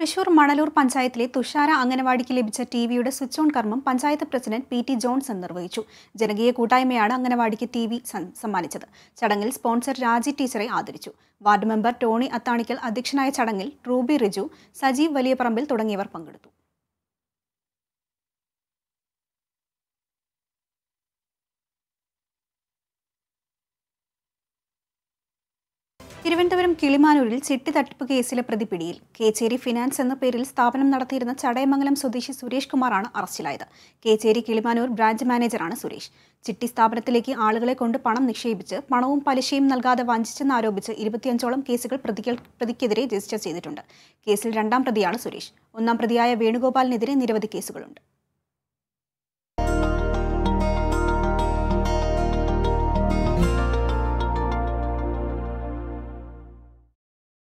തൃശൂർ മണലൂർ പഞ്ചായത്തിലെ തുഷാര അംഗനവാടിക്ക് ലഭിച്ച ടി വിയുടെ സ്വിച്ച് ഓൺ കർമ്മം panchayat president P T Johnson നിർവഹിച്ചു ജനകീയ കൂട്ടായ്മയാണ് അംഗനവാടിക്ക് ടി വി സമ്മാനിച്ചത് ചടങ്ങിൽ സ്പോൺസർ രാജി ടീച്ചറെ ആദരിച്ചു വാർഡ് മെമ്പർ ടോണി അത്താണിക്കൽ അധ്യക്ഷനായ ചടങ്ങിൽ റൂബി റിജു സജീവ് വലിയപറമ്പിൽ തുടങ്ങിയവർ പങ്കെടുത്തു തിരുവനന്തപുരം കിളിമാനൂരിൽ ചിട്ടി തട്ടിപ്പ് കേസിലെ പ്രതി പിടിയിൽ കേച്ചേരി ഫിനാൻസ് എന്ന പേരിൽ സ്ഥാപനം നടത്തിയിരുന്ന ചടയമംഗലം സ്വദേശി സുരേഷ് കുമാറാണ് അറസ്റ്റിലായത് കേച്ചേരി കിളിമാനൂർ ബ്രാഞ്ച് മാനേജറാണ് സുരേഷ് ചിട്ടി സ്ഥാപനത്തിലേക്ക് ആളുകളെ കൊണ്ട് പണം നിക്ഷേപിച്ച് പണവും പലിശയും നൽകാതെ വഞ്ചിച്ചെന്നാരോപിച്ച് ഇരുപത്തിയഞ്ചോളം കേസുകൾ പ്രതികൾ പ്രതിക്കെതിരെ രജിസ്റ്റർ ചെയ്തിട്ടുണ്ട് കേസിൽ രണ്ടാം പ്രതിയാണ് സുരേഷ് ഒന്നാം പ്രതിയായ വേണുഗോപാലിനെതിരെ നിരവധി കേസുകളുണ്ട്